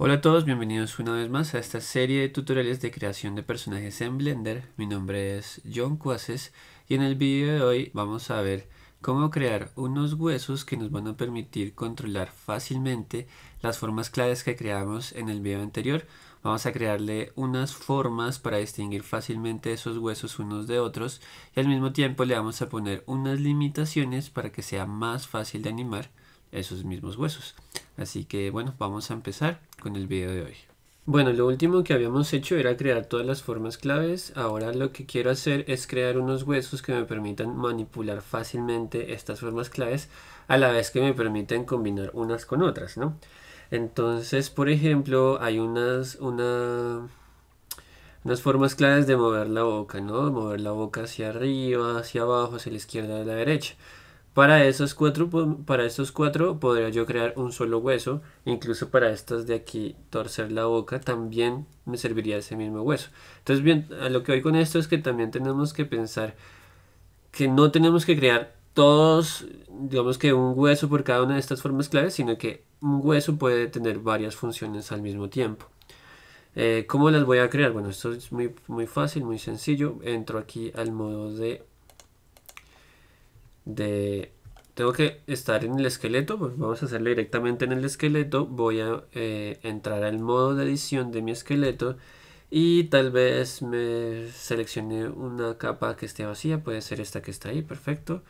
Hola a todos, bienvenidos una vez más a esta serie de tutoriales de creación de personajes en Blender. Mi nombre es John Cuaces y en el vídeo de hoy vamos a ver cómo crear unos huesos que nos van a permitir controlar fácilmente las formas claves que creamos en el video anterior. Vamos a crearle unas formas para distinguir fácilmente esos huesos unos de otros y al mismo tiempo le vamos a poner unas limitaciones para que sea más fácil de animar esos mismos huesos. Así que bueno, vamos a empezar con el video de hoy. Bueno, lo último que habíamos hecho era crear todas las formas claves. Ahora lo que quiero hacer es crear unos huesos que me permitan manipular fácilmente estas formas claves a la vez que me permiten combinar unas con otras, ¿no? Entonces, por ejemplo, hay unas, formas claves de mover la boca, ¿no? Mover la boca hacia arriba, hacia abajo, hacia la izquierda, hacia la derecha. Para, cuatro, para estos cuatro podría yo crear un solo hueso, incluso para estas de aquí torcer la boca también me serviría ese mismo hueso. Entonces bien, a lo que voy con esto es que también tenemos que pensar que no tenemos que crear todos, digamos que un hueso por cada una de estas formas claves, sino que un hueso puede tener varias funciones al mismo tiempo. Eh, ¿Cómo las voy a crear? Bueno, esto es muy, muy fácil, muy sencillo. Entro aquí al modo de de... Tengo que estar en el esqueleto, pues vamos a hacerlo directamente en el esqueleto. Voy a eh, entrar al modo de edición de mi esqueleto y tal vez me seleccione una capa que esté vacía, puede ser esta que está ahí, perfecto.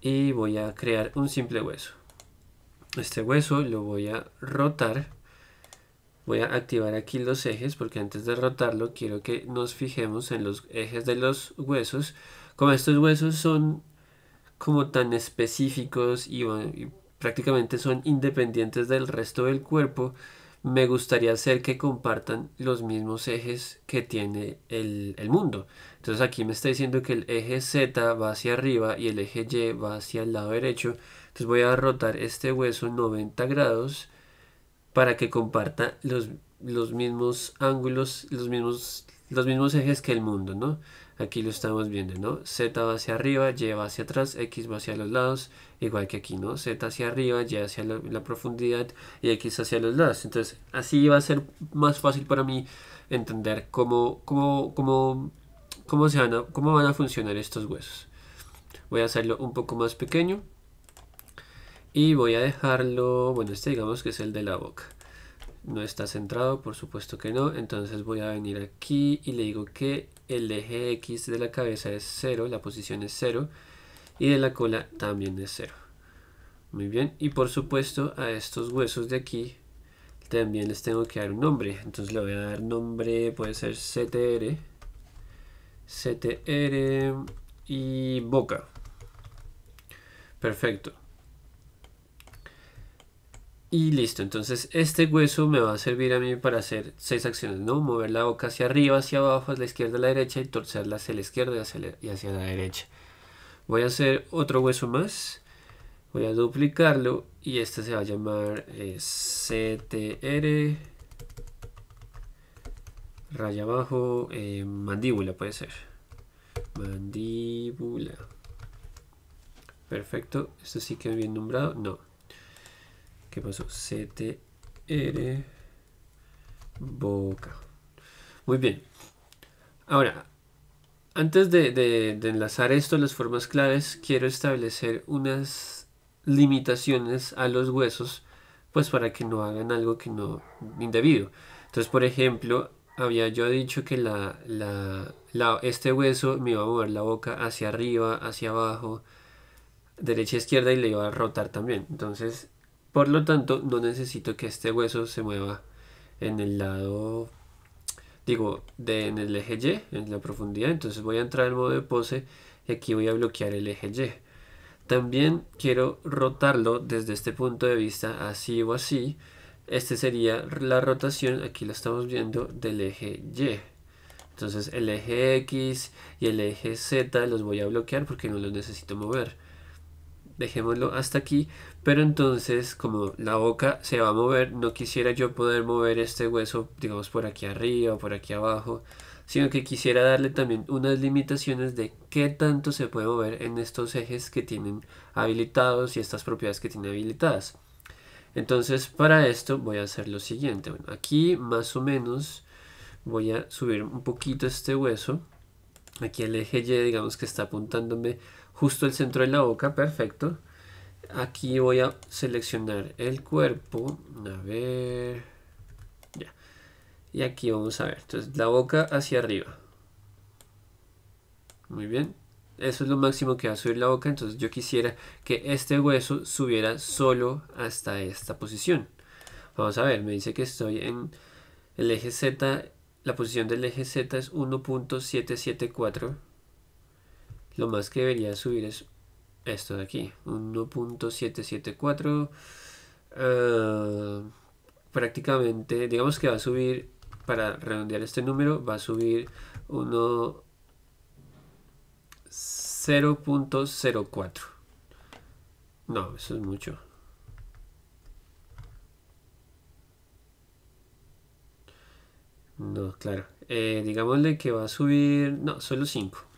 Y voy a crear un simple hueso. Este hueso lo voy a rotar. Voy a activar aquí los ejes porque antes de rotarlo quiero que nos fijemos en los ejes de los huesos. Como estos huesos son como tan específicos y, prácticamente son independientes del resto del cuerpo, me gustaría hacer que compartan los mismos ejes que tiene el, mundo. Entonces aquí me está diciendo que el eje Z va hacia arriba y el eje Y va hacia el lado derecho. Entonces voy a rotar este hueso 90 grados para que comparta los, los mismos ángulos, los mismos, los mismos ejes que el mundo, ¿no? Aquí lo estamos viendo, ¿no? Z va hacia arriba, Y va hacia atrás, X va hacia los lados, igual que aquí, ¿no? Z hacia arriba, Y hacia la, profundidad y X hacia los lados. Entonces, así va a ser más fácil para mí entender cómo, cómo, cómo, se cómo van a funcionar estos huesos. Voy a hacerlo un poco más pequeño y voy a dejarlo, bueno, este digamos que es el de la boca no está centrado, por supuesto que no. Entonces voy a venir aquí y le digo que el eje X de la cabeza es 0, la posición es 0 y de la cola también es 0. Muy bien, y por supuesto a estos huesos de aquí también les tengo que dar un nombre. Entonces le voy a dar nombre, puede ser CTR, CTR y boca. Perfecto. Y listo, entonces este hueso me va a servir a mí para hacer seis acciones, ¿no? Mover la boca hacia arriba, hacia abajo, hacia la izquierda, a la derecha y torcerla hacia la izquierda y hacia la, derecha. Voy a hacer otro hueso más, voy a duplicarlo y este se va a llamar eh, CTR raya abajo, eh, mandíbula puede ser. Mandíbula. Perfecto, esto sí queda bien nombrado, no. ¿Qué pasó? CTR Boca. Muy bien. Ahora, antes de, enlazar esto a las formas claves, quiero establecer unas limitaciones a los huesos, pues para que no hagan algo que no indebido. Entonces, por ejemplo, había yo dicho que este hueso me iba a mover la boca hacia arriba, hacia abajo, derecha, izquierda y le iba a rotar también. Entonces, por lo tanto, no necesito que este hueso se mueva en el lado, digo, de, en el eje Y, en la profundidad. Entonces voy a entrar al modo de pose y aquí voy a bloquear el eje Y. También quiero rotarlo desde este punto de vista, así o así. Este sería la rotación, aquí lo estamos viendo, del eje Y. Entonces el eje X y el eje Z los voy a bloquear porque no los necesito mover dejémoslo hasta aquí, pero entonces como la boca se va a mover, no quisiera yo poder mover este hueso, digamos, por aquí arriba o por aquí abajo, sino que quisiera darle también unas limitaciones de qué tanto se puede mover en estos ejes que tienen habilitados y estas propiedades que tiene habilitadas. Entonces para esto voy a hacer lo siguiente, bueno, aquí más o menos voy a subir un poquito este hueso, aquí el eje Y digamos que está apuntándome justo el centro de la boca, perfecto. Aquí voy a seleccionar el cuerpo, a ver, ya. Y aquí vamos a ver, entonces la boca hacia arriba. Muy bien, eso es lo máximo que va a subir la boca, entonces yo quisiera que este hueso subiera solo hasta esta posición. Vamos a ver, me dice que estoy en el eje Z, la posición del eje Z es 1.774 lo más que debería subir es esto de aquí, 1.774. Ah, prácticamente, digamos que va a subir, para redondear este número, va a subir 1.0.04. No, eso es mucho. No, claro. Eh, digámosle que va a subir... No, solo 5.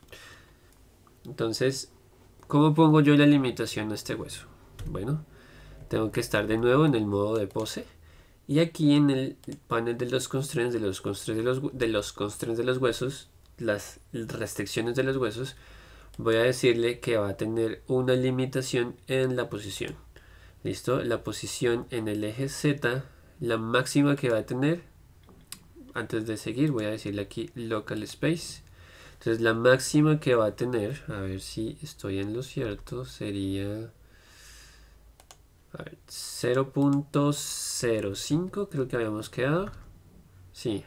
Entonces, ¿cómo pongo yo la limitación a este hueso? Bueno, tengo que estar de nuevo en el modo de pose. Y aquí en el panel de los constraints, de los constraints de los, de los, constraints de los huesos, las restricciones de los huesos, voy a decirle que va a tener una limitación en la posición. ¿Listo? La posición en el eje Z, la máxima que va a tener. Antes de seguir voy a decirle aquí local space entonces la máxima que va a tener, a ver si estoy en lo cierto, sería 0.05, creo que habíamos quedado. Sí.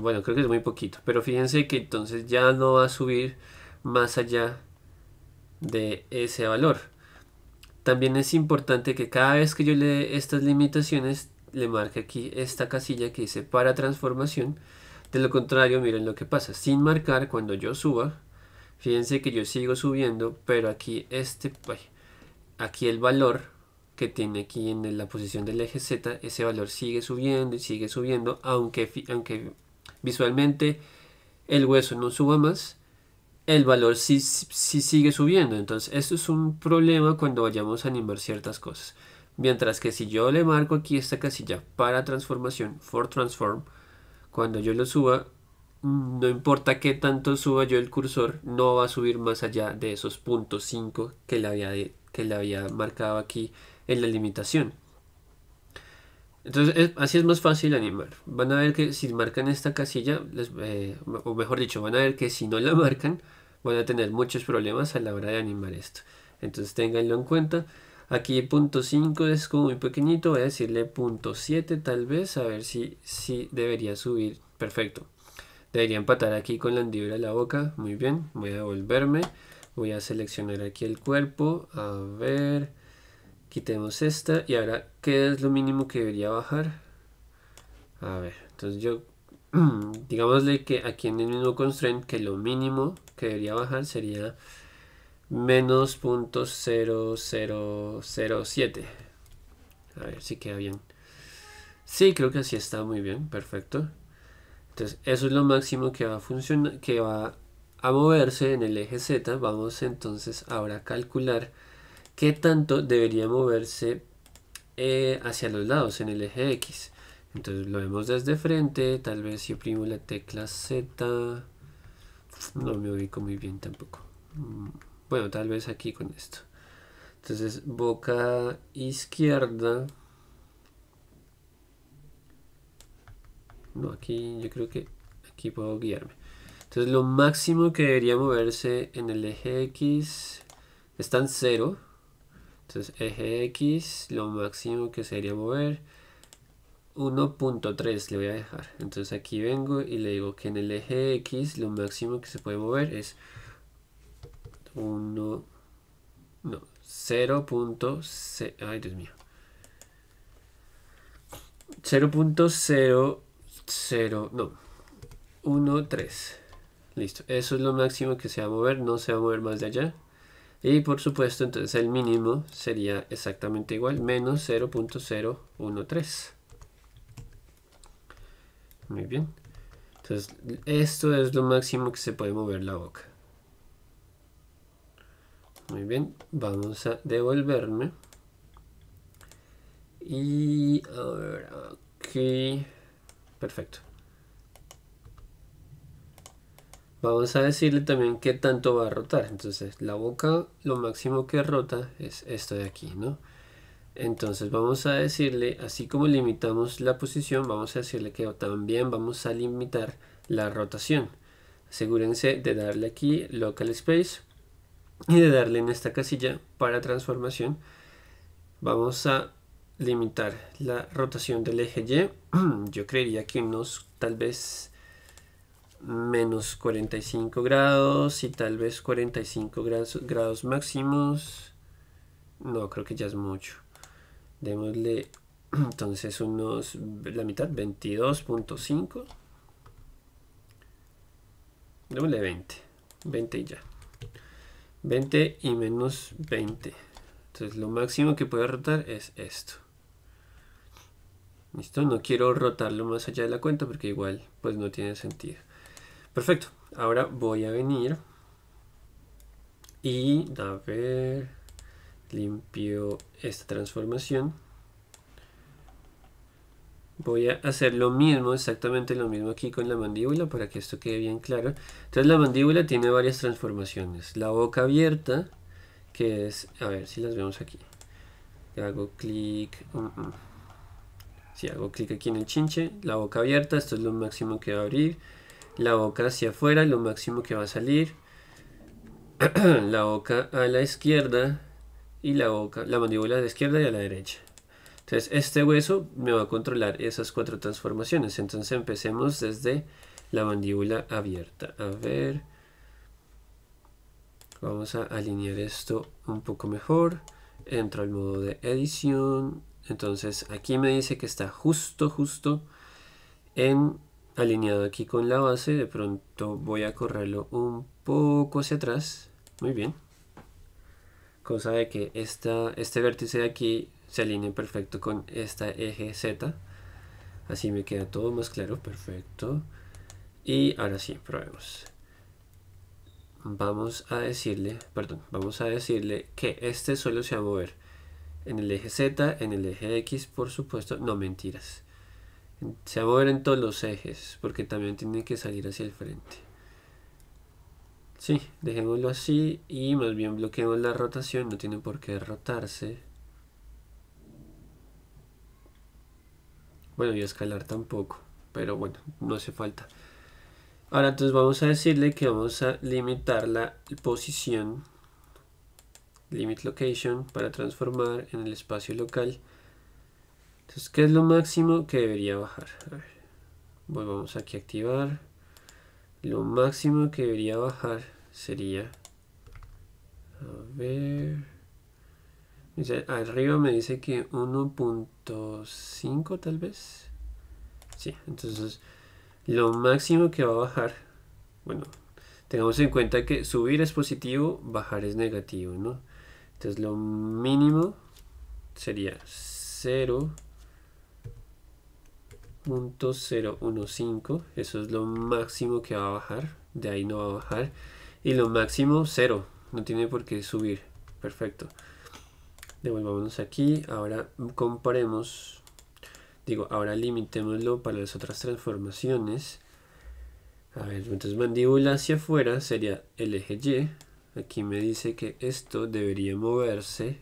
Bueno, creo que es muy poquito, pero fíjense que entonces ya no va a subir más allá de ese valor. También es importante que cada vez que yo le dé estas limitaciones, le marque aquí esta casilla que dice para transformación de lo contrario, miren lo que pasa. Sin marcar, cuando yo suba, fíjense que yo sigo subiendo, pero aquí este, aquí el valor que tiene aquí en la posición del eje Z, ese valor sigue subiendo y sigue subiendo, aunque, visualmente el hueso no suba más, el valor sí, sí sigue subiendo. Entonces, esto es un problema cuando vayamos a animar ciertas cosas. Mientras que si yo le marco aquí esta casilla para transformación, for transform, cuando yo lo suba, no importa qué tanto suba yo el cursor, no va a subir más allá de esos puntos 5 que le había, que había marcado aquí en la limitación. Entonces, así es más fácil animar. Van a ver que si marcan esta casilla, eh, o mejor dicho, van a ver que si no la marcan, van a tener muchos problemas a la hora de animar esto. Entonces, ténganlo en cuenta. Aquí punto 5 es como muy pequeñito, voy a decirle punto 7 tal vez, a ver si, si debería subir. Perfecto. Debería empatar aquí con la hendidura de la boca. Muy bien, voy a devolverme. Voy a seleccionar aquí el cuerpo. A ver, quitemos esta. Y ahora, ¿qué es lo mínimo que debería bajar? A ver, entonces yo, digámosle que aquí en el mismo constraint, que lo mínimo que debería bajar sería menos .0007. A ver si queda bien. Sí, creo que así está muy bien, perfecto. Entonces, eso es lo máximo que va a funcionar, que va a moverse en el eje Z. Vamos entonces ahora a calcular qué tanto debería moverse eh, hacia los lados en el eje X. Entonces lo vemos desde frente, tal vez si oprimo la tecla Z, no me ubico muy bien tampoco. Mm. Bueno, tal vez aquí con esto. Entonces, boca izquierda. No, aquí yo creo que aquí puedo guiarme. Entonces, lo máximo que debería moverse en el eje X están en 0. Entonces, eje X, lo máximo que se debería mover. 1.3 le voy a dejar. Entonces aquí vengo y le digo que en el eje X lo máximo que se puede mover es 1, no, 0.0, ay Dios mío, 0.00, no, 1, 3, listo, eso es lo máximo que se va a mover, no se va a mover más de allá, y por supuesto entonces el mínimo sería exactamente igual, menos 0.013, muy bien, entonces esto es lo máximo que se puede mover la boca. Muy bien, vamos a devolverme. Y a ver, aquí. Perfecto. Vamos a decirle también qué tanto va a rotar. Entonces, la boca lo máximo que rota es esto de aquí, ¿no? Entonces vamos a decirle, así como limitamos la posición, vamos a decirle que también vamos a limitar la rotación. Asegúrense de darle aquí Local Space y de darle en esta casilla para transformación vamos a limitar la rotación del eje Y yo creería que unos tal vez menos 45 grados y tal vez 45 grados, grados máximos no creo que ya es mucho démosle entonces unos la mitad 22.5 démosle 20 20 y ya 20 y menos 20. Entonces lo máximo que puedo rotar es esto. Listo, no quiero rotarlo más allá de la cuenta porque igual pues no tiene sentido. Perfecto, ahora voy a venir y a ver, limpio esta transformación voy a hacer lo mismo, exactamente lo mismo aquí con la mandíbula para que esto quede bien claro. Entonces la mandíbula tiene varias transformaciones. La boca abierta, que es, a ver si las vemos aquí. Hago clic, mm, mm. si hago clic aquí en el chinche, la boca abierta, esto es lo máximo que va a abrir. La boca hacia afuera, lo máximo que va a salir. la boca a la izquierda y la boca, la mandíbula a la izquierda y a la derecha. Entonces, este hueso me va a controlar esas cuatro transformaciones. Entonces, empecemos desde la mandíbula abierta. A ver, vamos a alinear esto un poco mejor. Entro al modo de edición. Entonces, aquí me dice que está justo, justo en alineado aquí con la base. De pronto voy a correrlo un poco hacia atrás. Muy bien. Cosa de que esta, este vértice de aquí se alinea perfecto con esta eje Z. Así me queda todo más claro, perfecto. Y ahora sí, probemos. Vamos a decirle, perdón, vamos a decirle que este solo se va a mover en el eje Z, en el eje X, por supuesto, no mentiras. Se va a mover en todos los ejes, porque también tiene que salir hacia el frente. Sí, dejémoslo así y más bien bloqueemos la rotación, no tiene por qué rotarse. Bueno, yo escalar tampoco, pero bueno, no hace falta. Ahora entonces vamos a decirle que vamos a limitar la posición limit location para transformar en el espacio local. Entonces, ¿qué es lo máximo que debería bajar? volvamos aquí a activar. Lo máximo que debería bajar sería... A ver... Arriba me dice que 1. 5 tal vez. Sí, entonces lo máximo que va a bajar, bueno, tengamos en cuenta que subir es positivo, bajar es negativo, ¿no? Entonces lo mínimo sería 0.015, eso es lo máximo que va a bajar, de ahí no va a bajar, y lo máximo 0, no tiene por qué subir, perfecto volvamos aquí. Ahora comparemos. Digo, ahora limitémoslo para las otras transformaciones. A ver, entonces mandíbula hacia afuera sería el eje Y. Aquí me dice que esto debería moverse.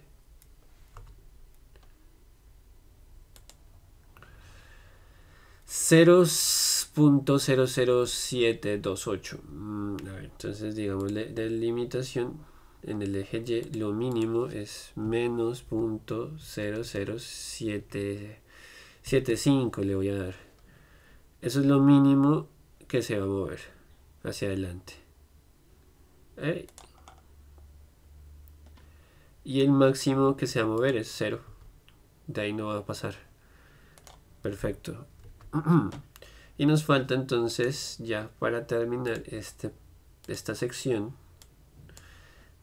0.00728 mm, a ver, entonces digamos de limitación en el eje Y lo mínimo es menos 0.00775 le voy a dar. Eso es lo mínimo que se va a mover hacia adelante. Y el máximo que se va a mover es 0. De ahí no va a pasar. Perfecto. y nos falta entonces ya para terminar este, esta sección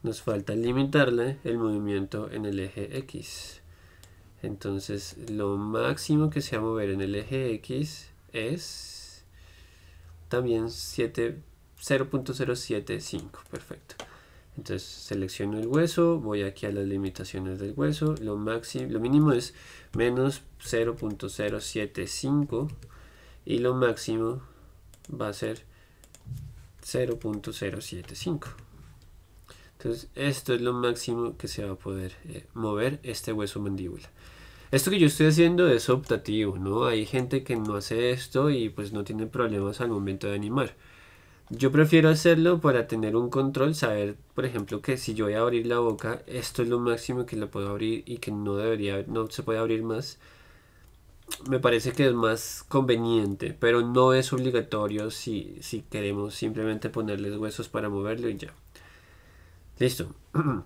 nos falta limitarle el movimiento en el eje X. Entonces lo máximo que se va a mover en el eje X es también 0.075, perfecto. Entonces selecciono el hueso, voy aquí a las limitaciones del hueso, lo, lo mínimo es menos 0.075 y lo máximo va a ser 0.075. Entonces, esto es lo máximo que se va a poder eh, mover este hueso mandíbula. Esto que yo estoy haciendo es optativo, ¿no? Hay gente que no hace esto y pues no tiene problemas al momento de animar. Yo prefiero hacerlo para tener un control, saber, por ejemplo, que si yo voy a abrir la boca, esto es lo máximo que la puedo abrir y que no debería, no se puede abrir más. Me parece que es más conveniente, pero no es obligatorio si, si queremos simplemente ponerles huesos para moverlo y ya. Listo.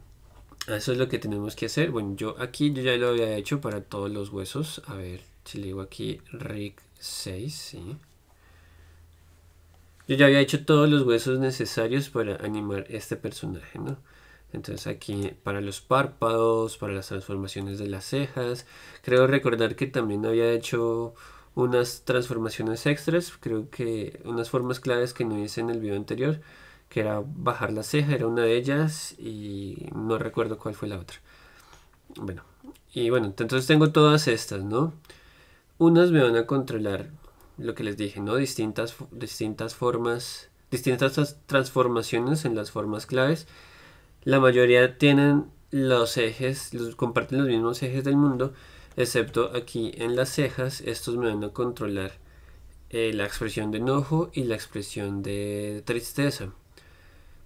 Eso es lo que tenemos que hacer. Bueno, yo aquí yo ya lo había hecho para todos los huesos. A ver, si le digo aquí RIG 6, sí. Yo ya había hecho todos los huesos necesarios para animar este personaje, ¿no? Entonces aquí para los párpados, para las transformaciones de las cejas. Creo recordar que también había hecho unas transformaciones extras, creo que unas formas claves que no hice en el video anterior que era bajar la ceja, era una de ellas y no recuerdo cuál fue la otra. Bueno, y bueno, entonces tengo todas estas, ¿no? Unas me van a controlar lo que les dije, ¿no? Distintas, distintas formas, distintas transformaciones en las formas claves. La mayoría tienen los ejes, comparten los mismos ejes del mundo, excepto aquí en las cejas, estos me van a controlar eh, la expresión de enojo y la expresión de tristeza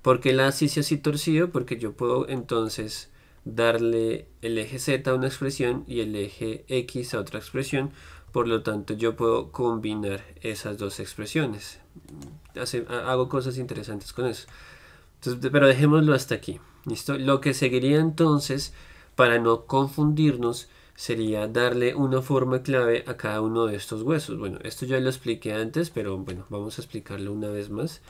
porque el A sí se así torcido? Porque yo puedo entonces darle el eje Z a una expresión y el eje X a otra expresión. Por lo tanto, yo puedo combinar esas dos expresiones. hago cosas interesantes con eso. pero dejémoslo hasta aquí. ¿listo? Lo que seguiría entonces, para no confundirnos, sería darle una forma clave a cada uno de estos huesos. Bueno, esto ya lo expliqué antes, pero bueno, vamos a explicarlo una vez más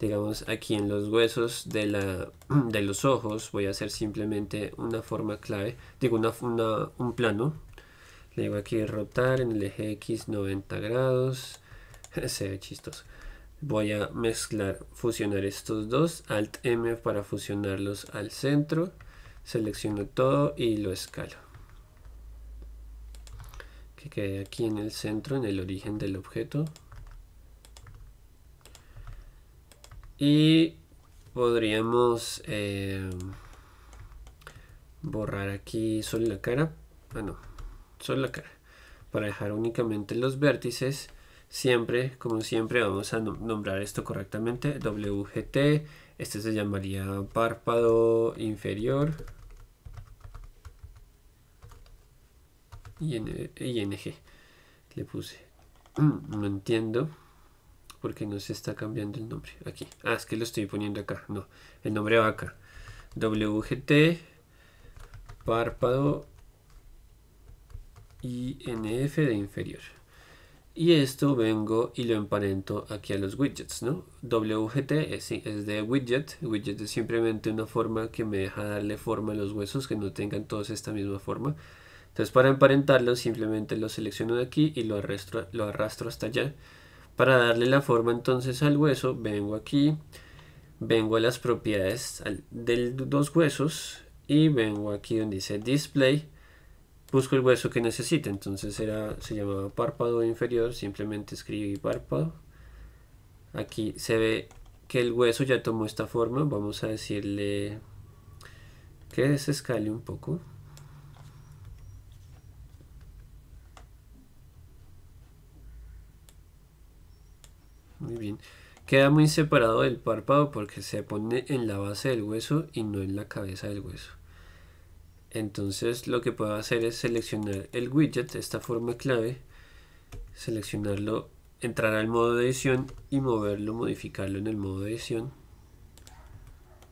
digamos aquí en los huesos de, la, de los ojos voy a hacer simplemente una forma clave, digo una, un plano, le digo aquí rotar en el eje X 90 grados, se ve chistoso. Voy a mezclar, fusionar estos dos, Alt M para fusionarlos al centro, selecciono todo y lo escalo. Que quede aquí en el centro, en el origen del objeto. Y podríamos eh, borrar aquí solo la cara. Ah, no, solo la cara. Para dejar únicamente los vértices. Siempre, como siempre, vamos a nombrar esto correctamente. WGT. Este se llamaría párpado inferior. ING. Le puse. No entiendo porque no se está cambiando el nombre. Aquí. Ah, es que lo estoy poniendo acá. No, el nombre va acá. WGT párpado INF de inferior. Y esto vengo y lo emparento aquí a los widgets, ¿no? WGT eh, es, de widget. Widget es simplemente una forma que me deja darle forma a los huesos que no tengan todos esta misma forma. Entonces para emparentarlo simplemente lo selecciono de aquí y lo arrastro, lo arrastro hasta allá. Para darle la forma entonces al hueso, vengo aquí, vengo a las propiedades de dos huesos y vengo aquí donde dice display, busco el hueso que necesite entonces era, se llamaba párpado inferior, simplemente escribí párpado. Aquí se ve que el hueso ya tomó esta forma, vamos a decirle que desescale un poco. bien, queda muy separado del párpado porque se pone en la base del hueso y no en la cabeza del hueso. Entonces lo que puedo hacer es seleccionar el widget, esta forma clave, seleccionarlo, entrar al modo de edición y moverlo, modificarlo en el modo de edición.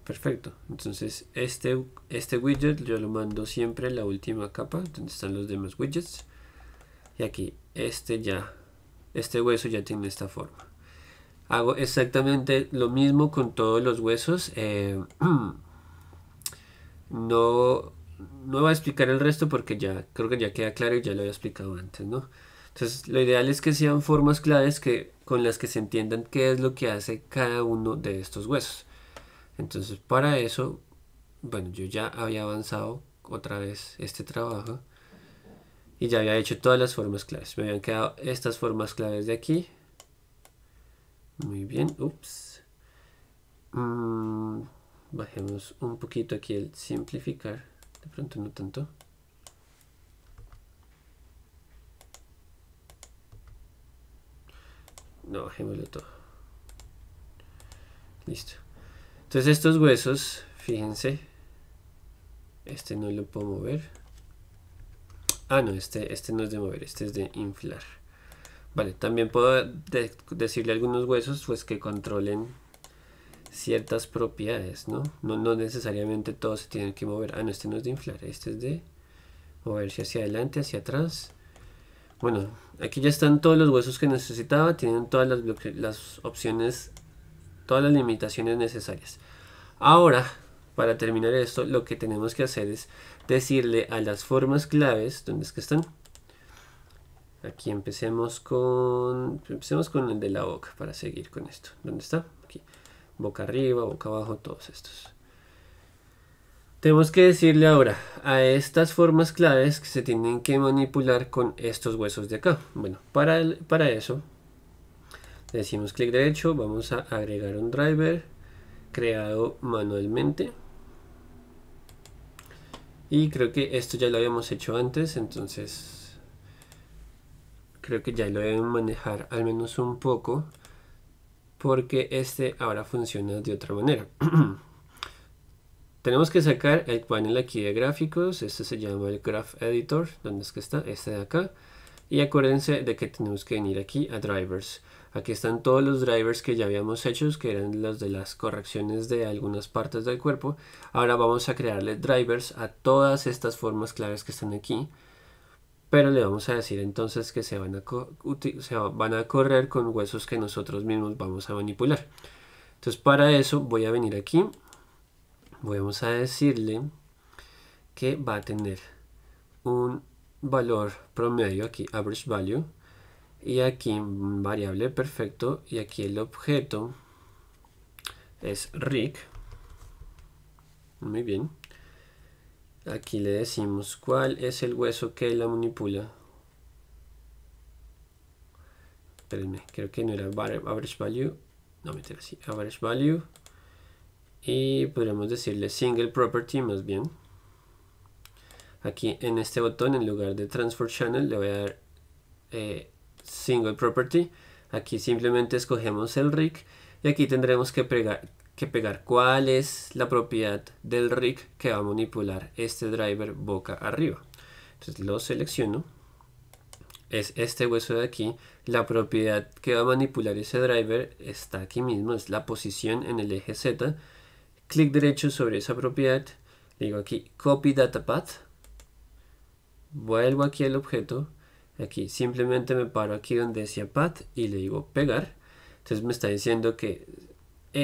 Perfecto, entonces este, este widget yo lo mando siempre en la última capa, donde están los demás widgets. Y aquí, este ya, este hueso ya tiene esta forma. Hago exactamente lo mismo con todos los huesos. Eh, no, no voy a explicar el resto porque ya creo que ya queda claro y ya lo había explicado antes, ¿no? Entonces, lo ideal es que sean formas claves que, con las que se entiendan qué es lo que hace cada uno de estos huesos. Entonces, para eso, bueno, yo ya había avanzado otra vez este trabajo y ya había hecho todas las formas claves. Me habían quedado estas formas claves de aquí, muy bien, ups. Mm, bajemos un poquito aquí el simplificar, de pronto no tanto. No, bajémoslo todo. Listo. Entonces estos huesos, fíjense, este no lo puedo mover. Ah, no, este, este no es de mover, este es de inflar también puedo decirle algunos huesos pues que controlen ciertas propiedades, ¿no? ¿no? necesariamente todos se tienen que mover. Ah, no, este no es de inflar, este es de moverse hacia adelante, hacia atrás. Bueno, aquí ya están todos los huesos que necesitaba, tienen todas las, las opciones, todas las limitaciones necesarias. Ahora, para terminar esto, lo que tenemos que hacer es decirle a las formas claves, ¿dónde es que están? Aquí empecemos con, empecemos con el de la boca para seguir con esto. ¿Dónde está? Aquí. Boca arriba, boca abajo, todos estos. Tenemos que decirle ahora a estas formas claves que se tienen que manipular con estos huesos de acá. Bueno, para, para eso le decimos clic derecho, vamos a agregar un driver creado manualmente. Y creo que esto ya lo habíamos hecho antes, entonces creo que ya lo deben manejar al menos un poco porque este ahora funciona de otra manera tenemos que sacar el panel aquí de gráficos este se llama el graph editor ¿Dónde es que está este de acá y acuérdense de que tenemos que venir aquí a drivers aquí están todos los drivers que ya habíamos hecho que eran los de las correcciones de algunas partes del cuerpo ahora vamos a crearle drivers a todas estas formas claves que están aquí pero le vamos a decir entonces que se van a, van a correr con huesos que nosotros mismos vamos a manipular. Entonces para eso voy a venir aquí, vamos a decirle que va a tener un valor promedio aquí, average value, y aquí variable perfecto, y aquí el objeto es rig, muy bien, Aquí le decimos cuál es el hueso que la manipula. Espérenme, creo que no era average value. No, me así. Average value. Y podríamos decirle single property más bien. Aquí en este botón, en lugar de transfer channel, le voy a dar eh, single property. Aquí simplemente escogemos el rig y aquí tendremos que, pegar que pegar cuál es la propiedad del rig que va a manipular este driver boca arriba. Entonces lo selecciono. Es este hueso de aquí. La propiedad que va a manipular ese driver está aquí mismo. Es la posición en el eje Z. Clic derecho sobre esa propiedad. Le digo aquí copy data path. Vuelvo aquí al objeto. Aquí simplemente me paro aquí donde decía path y le digo pegar. Entonces me está diciendo que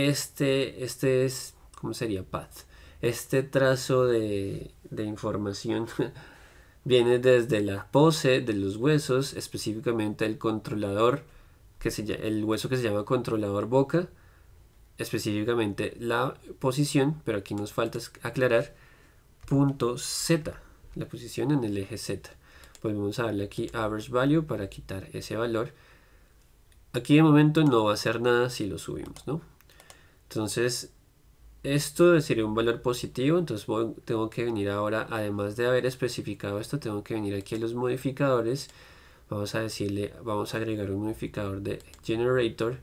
este, este es, ¿cómo sería? Path. Este trazo de, información viene desde la pose de los huesos, específicamente el controlador, que se, el hueso que se llama controlador boca, específicamente la posición, pero aquí nos falta aclarar, punto Z, la posición en el eje Z. Pues vamos a darle aquí average value para quitar ese valor. Aquí de momento no va a hacer nada si lo subimos, ¿no? Entonces, esto sería un valor positivo, entonces tengo que venir ahora, además de haber especificado esto, tengo que venir aquí a los modificadores, vamos a decirle, vamos a agregar un modificador de generator,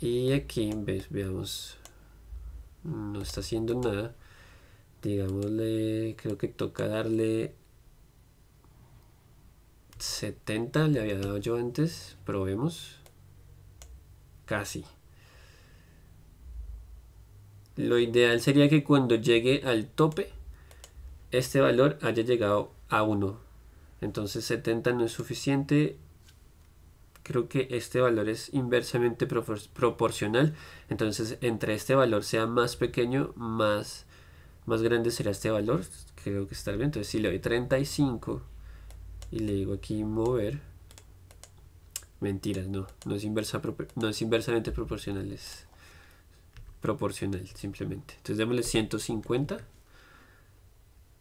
y aquí, veamos, no está haciendo nada, digámosle, creo que toca darle 70, le había dado yo antes, probemos, casi, lo ideal sería que cuando llegue al tope, este valor haya llegado a 1. Entonces 70 no es suficiente. Creo que este valor es inversamente proporcional. Entonces entre este valor sea más pequeño, más, más grande será este valor. Creo que está bien. Entonces si le doy 35 y le digo aquí mover. Mentiras, no. No es, inversa, no es inversamente proporcional proporcional, simplemente. Entonces démosle 150.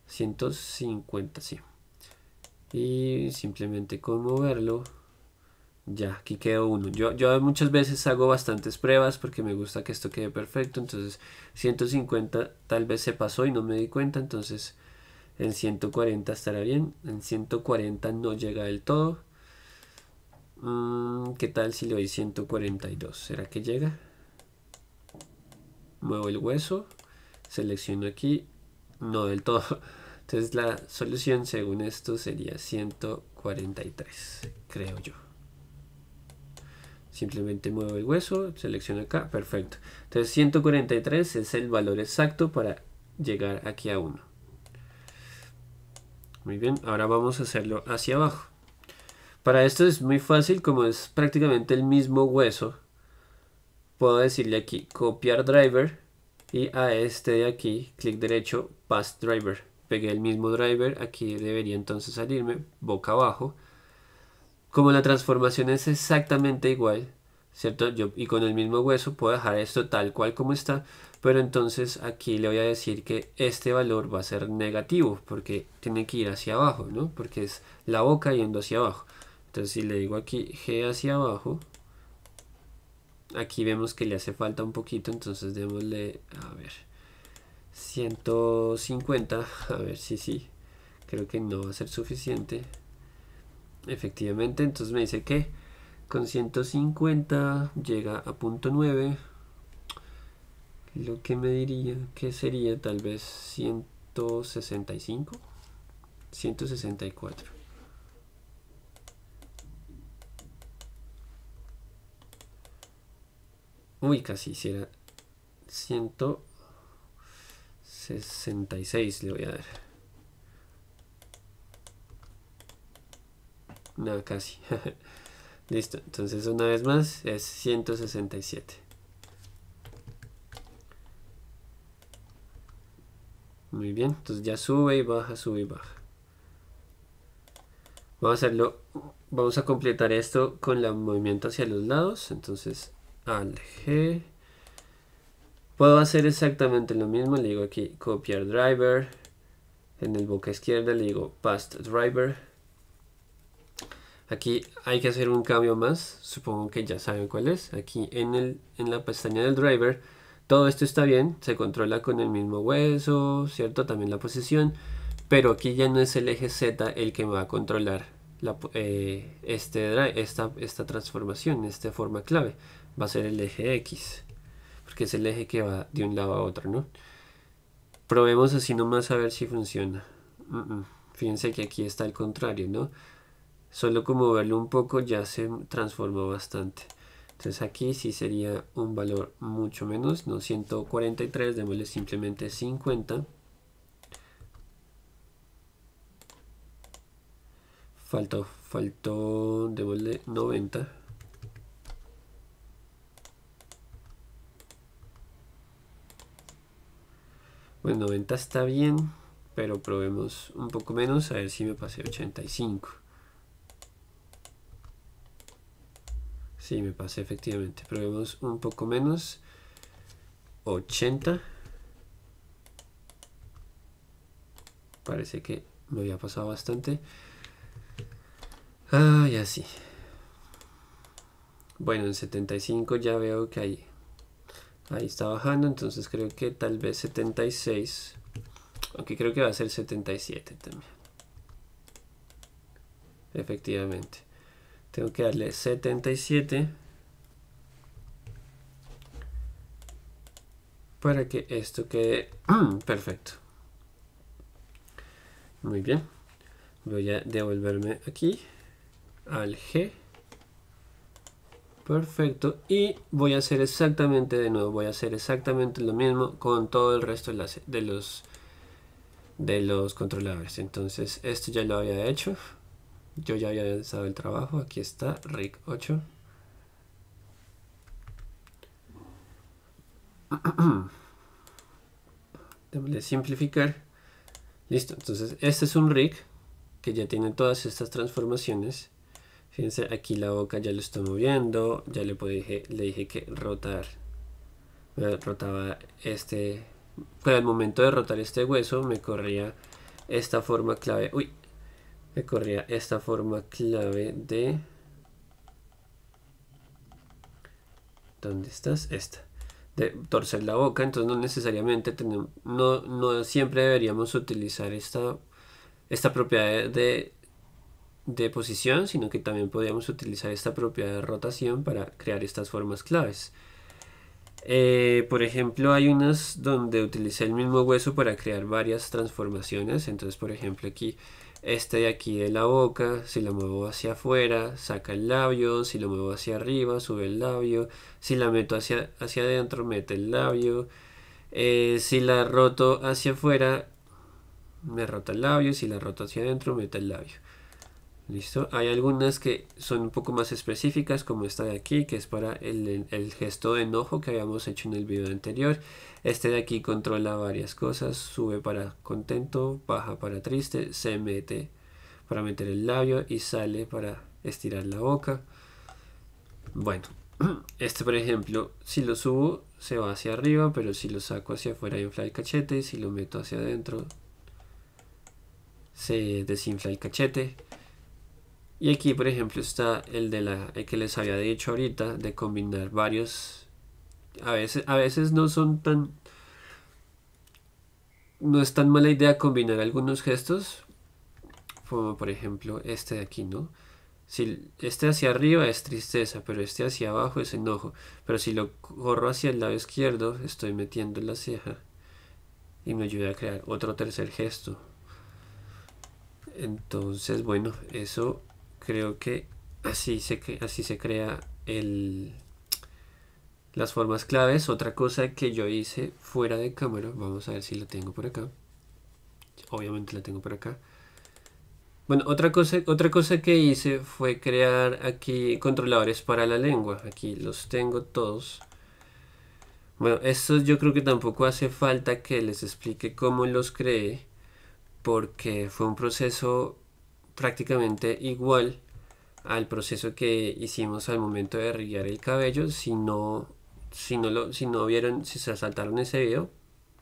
150, sí. Y simplemente con moverlo, ya, aquí quedó uno. Yo, yo muchas veces hago bastantes pruebas porque me gusta que esto quede perfecto. Entonces 150 tal vez se pasó y no me di cuenta. Entonces en 140 estará bien. En 140 no llega del todo. Mm, ¿Qué tal si le doy 142? ¿Será que llega? muevo el hueso, selecciono aquí, no del todo. Entonces la solución según esto sería 143, creo yo. Simplemente muevo el hueso, selecciono acá, perfecto. Entonces 143 es el valor exacto para llegar aquí a 1. Muy bien, ahora vamos a hacerlo hacia abajo. Para esto es muy fácil como es prácticamente el mismo hueso puedo decirle aquí copiar driver y a este de aquí, clic derecho, past driver. Pegué el mismo driver, aquí debería entonces salirme boca abajo. Como la transformación es exactamente igual, ¿cierto? Yo, y con el mismo hueso puedo dejar esto tal cual como está, pero entonces aquí le voy a decir que este valor va a ser negativo, porque tiene que ir hacia abajo, ¿no? Porque es la boca yendo hacia abajo. Entonces si le digo aquí G hacia abajo, aquí vemos que le hace falta un poquito, entonces démosle, a ver, 150, a ver si sí, sí, creo que no va a ser suficiente. Efectivamente, entonces me dice que con 150 llega a punto 9, lo que me diría que sería tal vez 165, 164. Uy, casi, si era 166 le voy a dar. No, casi. Listo, entonces una vez más es 167. Muy bien, entonces ya sube y baja, sube y baja. Vamos a hacerlo, vamos a completar esto con el movimiento hacia los lados, entonces al G. Puedo hacer exactamente lo mismo, le digo aquí copiar driver. En el boca izquierda le digo past driver. Aquí hay que hacer un cambio más, supongo que ya saben cuál es. Aquí en, el, en la pestaña del driver todo esto está bien, se controla con el mismo hueso, ¿cierto? También la posición, pero aquí ya no es el eje Z el que me va a controlar eh, este, esta, esta transformación, esta forma clave va a ser el eje X, porque es el eje que va de un lado a otro, ¿no? Probemos así nomás a ver si funciona. Fíjense que aquí está el contrario, ¿no? Solo como verlo un poco ya se transformó bastante. Entonces aquí sí sería un valor mucho menos, no 143, démosle simplemente 50. Faltó, faltó, démosle 90. Bueno, pues 90 está bien, pero probemos un poco menos a ver si me pasé 85. Sí, me pasé efectivamente. Probemos un poco menos. 80. Parece que me había pasado bastante. Ah, ya sí. Bueno, en 75 ya veo que hay Ahí está bajando, entonces creo que tal vez 76. Aunque creo que va a ser 77 también. Efectivamente. Tengo que darle 77. Para que esto quede perfecto. Muy bien. Voy a devolverme aquí al G. Perfecto. Y voy a hacer exactamente de nuevo. Voy a hacer exactamente lo mismo con todo el resto de, los de los controladores. Entonces, esto ya lo había hecho. Yo ya había lanzado el trabajo. Aquí está, RIC 8. de simplificar. Listo. Entonces, este es un RIC que ya tiene todas estas transformaciones. Fíjense, aquí la boca ya lo estoy moviendo, ya le, dije, le dije que rotar, rotaba este, pero al momento de rotar este hueso me corría esta forma clave, uy, me corría esta forma clave de, ¿dónde estás? Esta, de torcer la boca, entonces no necesariamente tenemos, no, no siempre deberíamos utilizar esta, esta propiedad de de posición, sino que también podríamos utilizar esta propiedad de rotación para crear estas formas claves. Eh, por ejemplo, hay unas donde utilicé el mismo hueso para crear varias transformaciones. Entonces, por ejemplo, aquí, esta de aquí de la boca, si la muevo hacia afuera, saca el labio. Si lo muevo hacia arriba, sube el labio. Si la meto hacia, hacia adentro, mete el labio. Eh, si la roto hacia afuera, me rota el labio. Si la roto hacia adentro, mete el labio. Listo. Hay algunas que son un poco más específicas, como esta de aquí, que es para el, gesto de enojo que habíamos hecho en el video anterior. Este de aquí controla varias cosas, sube para contento, baja para triste, se mete para meter el labio y sale para estirar la boca. Bueno, este por ejemplo, si lo subo se va hacia arriba, pero si lo saco hacia afuera infla el cachete, si lo meto hacia adentro se desinfla el cachete. Y aquí, por ejemplo, está el, de la, el que les había dicho ahorita, de combinar varios. A veces, a veces no son tan... No es tan mala idea combinar algunos gestos, como por ejemplo este de aquí, ¿no? Si este hacia arriba es tristeza, pero este hacia abajo es enojo. Pero si lo corro hacia el lado izquierdo, estoy metiendo la ceja. Y me ayuda a crear otro tercer gesto. Entonces, bueno, eso creo que así se, así se crea el, las formas claves. Otra cosa que yo hice fuera de cámara, vamos a ver si la tengo por acá. Obviamente la tengo por acá. Bueno, otra cosa, otra cosa que hice fue crear aquí controladores para la lengua. Aquí los tengo todos. Bueno, estos yo creo que tampoco hace falta que les explique cómo los creé, porque fue un proceso prácticamente igual al proceso que hicimos al momento de arreglar el cabello. Si no, si no, lo, si no vieron, si se saltaron ese video,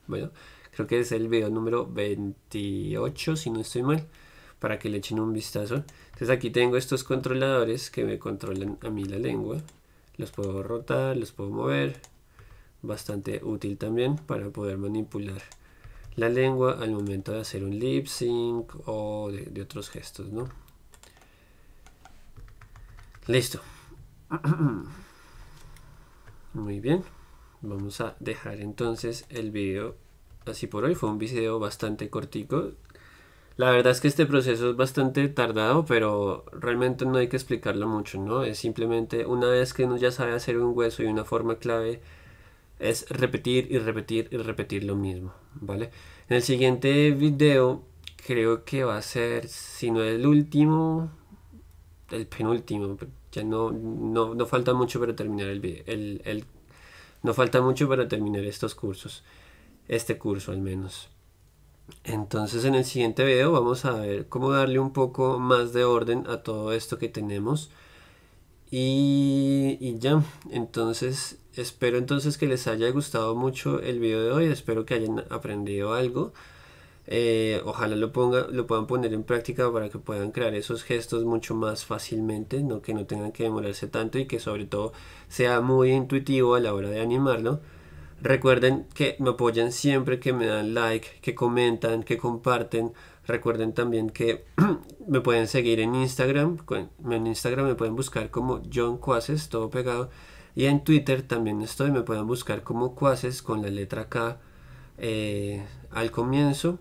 bueno, creo que es el video número 28, si no estoy mal, para que le echen un vistazo. Entonces aquí tengo estos controladores que me controlan a mí la lengua. Los puedo rotar, los puedo mover. Bastante útil también para poder manipular la lengua al momento de hacer un lip sync o de, otros gestos, ¿no? Listo. Muy bien. Vamos a dejar entonces el video así por hoy. Fue un video bastante cortico. La verdad es que este proceso es bastante tardado, pero realmente no hay que explicarlo mucho, ¿no? Es simplemente una vez que uno ya sabe hacer un hueso y una forma clave es repetir y repetir y repetir lo mismo, ¿vale? En el siguiente video creo que va a ser, si no el último, el penúltimo, ya no, no, falta mucho para terminar el, no falta mucho para terminar estos cursos, este curso al menos. Entonces en el siguiente video vamos a ver cómo darle un poco más de orden a todo esto que tenemos. Y, ya, entonces espero entonces que les haya gustado mucho el video de hoy, espero que hayan aprendido algo. Eh, ojalá lo, lo puedan poner en práctica para que puedan crear esos gestos mucho más fácilmente, ¿no? que no tengan que demorarse tanto y que sobre todo sea muy intuitivo a la hora de animarlo. Recuerden que me apoyan siempre, que me dan like, que comentan, que comparten Recuerden también que me pueden seguir en Instagram. En Instagram me pueden buscar como John Cuases, todo pegado. Y en Twitter también estoy. Me pueden buscar como Cuases con la letra K eh, al comienzo.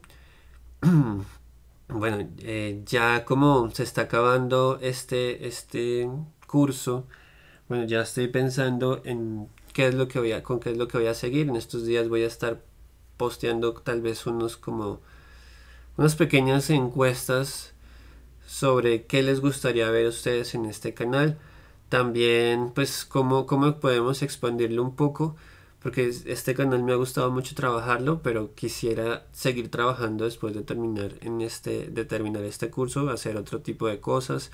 bueno, eh, ya como se está acabando este, este curso, bueno, ya estoy pensando en qué es lo que voy a, con qué es lo que voy a seguir. En estos días voy a estar posteando tal vez unos como unas pequeñas encuestas sobre qué les gustaría ver a ustedes en este canal. También pues cómo, podemos expandirlo un poco porque este canal me ha gustado mucho trabajarlo, pero quisiera seguir trabajando después de terminar en este de este curso, hacer otro tipo de cosas.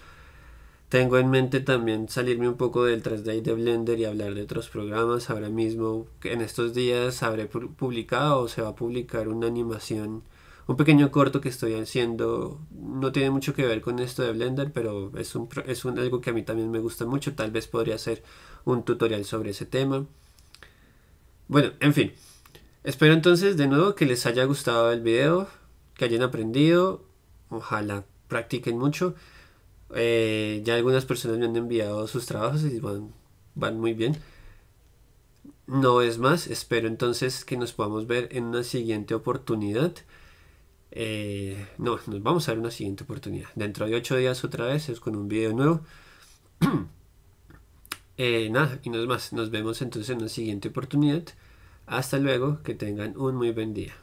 Tengo en mente también salirme un poco del 3D de Blender y hablar de otros programas. Ahora mismo, en estos días, habré publicado o se va a publicar una animación un pequeño corto que estoy haciendo. No tiene mucho que ver con esto de Blender, pero es, un, es algo que a mí también me gusta mucho. Tal vez podría hacer un tutorial sobre ese tema. Bueno, en fin. Espero entonces de nuevo que les haya gustado el video, que hayan aprendido. Ojalá practiquen mucho. Eh, ya algunas personas me han enviado sus trabajos y van muy bien. No es más, espero entonces que nos podamos ver en una siguiente oportunidad. Eh, no, nos vamos a en una siguiente oportunidad. Dentro de 8 días otra vez es con un video nuevo. Eh, nada, y no más. Nos vemos entonces en una siguiente oportunidad. Hasta luego, que tengan un muy buen día.